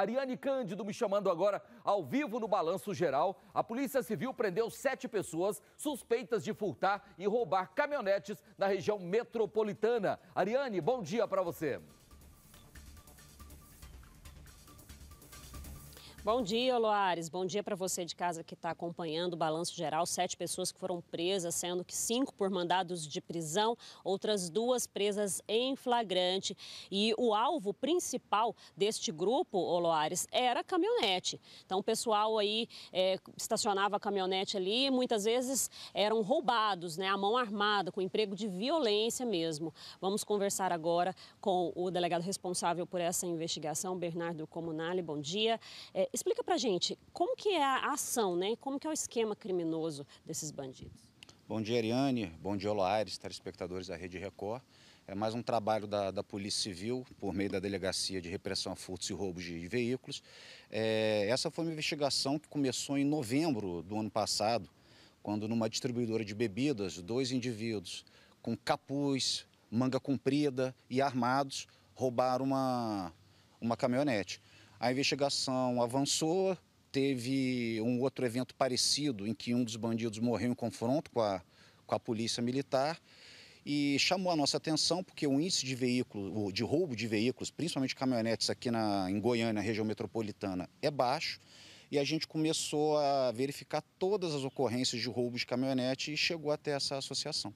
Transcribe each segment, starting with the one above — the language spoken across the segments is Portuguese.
Ariane Cândido me chamando agora ao vivo no Balanço Geral. A Polícia Civil prendeu sete pessoas suspeitas de furtar e roubar caminhonetes na região metropolitana. Ariane, bom dia para você. Bom dia, Loares. Bom dia para você de casa que está acompanhando o Balanço Geral. Sete pessoas que foram presas, sendo que cinco por mandados de prisão, outras duas presas em flagrante. E o alvo principal deste grupo, Loares, era a caminhonete. Então, o pessoal aí é, estacionava a caminhonete ali, muitas vezes eram roubados, né, à mão armada, com emprego de violência mesmo. Vamos conversar agora com o delegado responsável por essa investigação, Bernardo Comunale. Bom dia. É, Explica pra gente, como que é a ação, né? Como que é o esquema criminoso desses bandidos? Bom dia, Ariane. Bom dia, Loares, telespectadores da Rede Record. É mais um trabalho da, da, Polícia Civil, por meio da Delegacia de Repressão a Furtos e Roubos de Veículos. É, essa foi uma investigação que começou em novembro do ano passado, quando numa distribuidora de bebidas, dois indivíduos com capuz, manga comprida e armados roubaram uma, uma caminhonete. A investigação avançou, teve um outro evento parecido em que um dos bandidos morreu em confronto com a, com a polícia militar e chamou a nossa atenção porque o índice de de roubo de veículos, principalmente caminhonetes aqui na, em Goiânia, na região metropolitana, é baixo. E a gente começou a verificar todas as ocorrências de roubo de caminhonete e chegou até essa associação.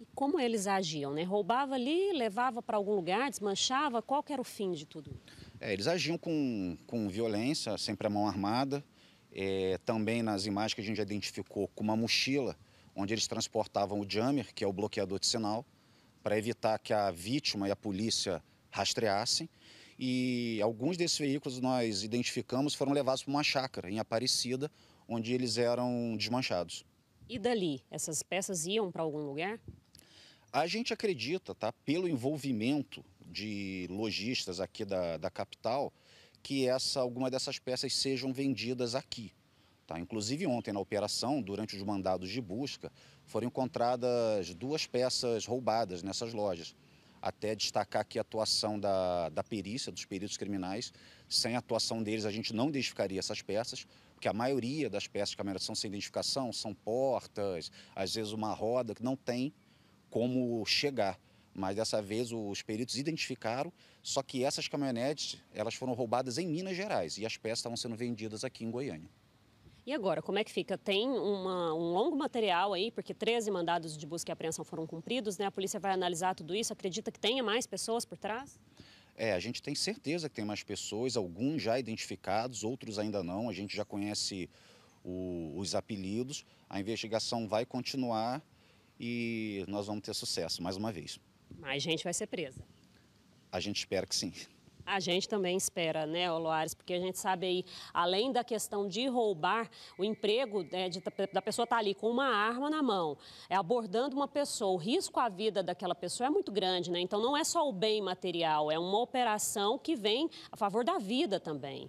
E como eles agiam, né? Roubava ali, levava para algum lugar, desmanchava? Qual era o fim de tudo? É, eles agiam com, com violência, sempre a mão armada. É, também nas imagens que a gente identificou com uma mochila, onde eles transportavam o jammer, que é o bloqueador de sinal, para evitar que a vítima e a polícia rastreassem. E alguns desses veículos nós identificamos foram levados para uma chácara em Aparecida, onde eles eram desmanchados. E dali, essas peças iam para algum lugar? A gente acredita, tá, pelo envolvimento de lojistas aqui da, da capital, que essa alguma dessas peças sejam vendidas aqui. Tá? Inclusive ontem na operação, durante os mandados de busca, foram encontradas duas peças roubadas nessas lojas. Até destacar aqui a atuação da, da perícia, dos peritos criminais. Sem a atuação deles, a gente não identificaria essas peças, porque a maioria das peças que são sem identificação são portas, às vezes uma roda que não tem como chegar. Mas dessa vez os peritos identificaram, só que essas caminhonetes elas foram roubadas em Minas Gerais e as peças estavam sendo vendidas aqui em Goiânia. E agora, como é que fica? Tem uma, um longo material aí, porque 13 mandados de busca e apreensão foram cumpridos, né? A polícia vai analisar tudo isso. Acredita que tenha mais pessoas por trás? É, a gente tem certeza que tem mais pessoas, alguns já identificados, outros ainda não. A gente já conhece o, os apelidos. A investigação vai continuar e nós vamos ter sucesso mais uma vez. Mais gente vai ser presa. A gente espera que sim. A gente também espera, né, Oloares, porque a gente sabe aí, além da questão de roubar o emprego, né, de, da pessoa estar tá ali com uma arma na mão, é abordando uma pessoa, o risco à vida daquela pessoa é muito grande, né? Então não é só o bem material, é uma operação que vem a favor da vida também.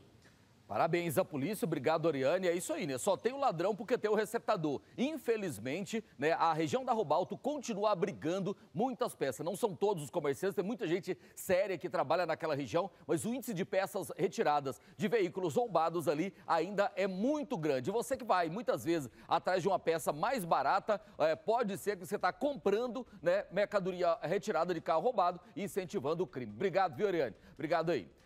Parabéns à polícia, obrigado, Oriane. É isso aí, né? Só tem o ladrão porque tem o receptador. Infelizmente, né, a região da Robalto continua abrigando muitas peças. Não são todos os comerciantes, tem muita gente séria que trabalha naquela região, mas o índice de peças retiradas de veículos roubados ali ainda é muito grande. Você que vai muitas vezes atrás de uma peça mais barata, é, pode ser que você está comprando né, mercadoria retirada de carro roubado e incentivando o crime. Obrigado, viu, Oriane? Obrigado aí.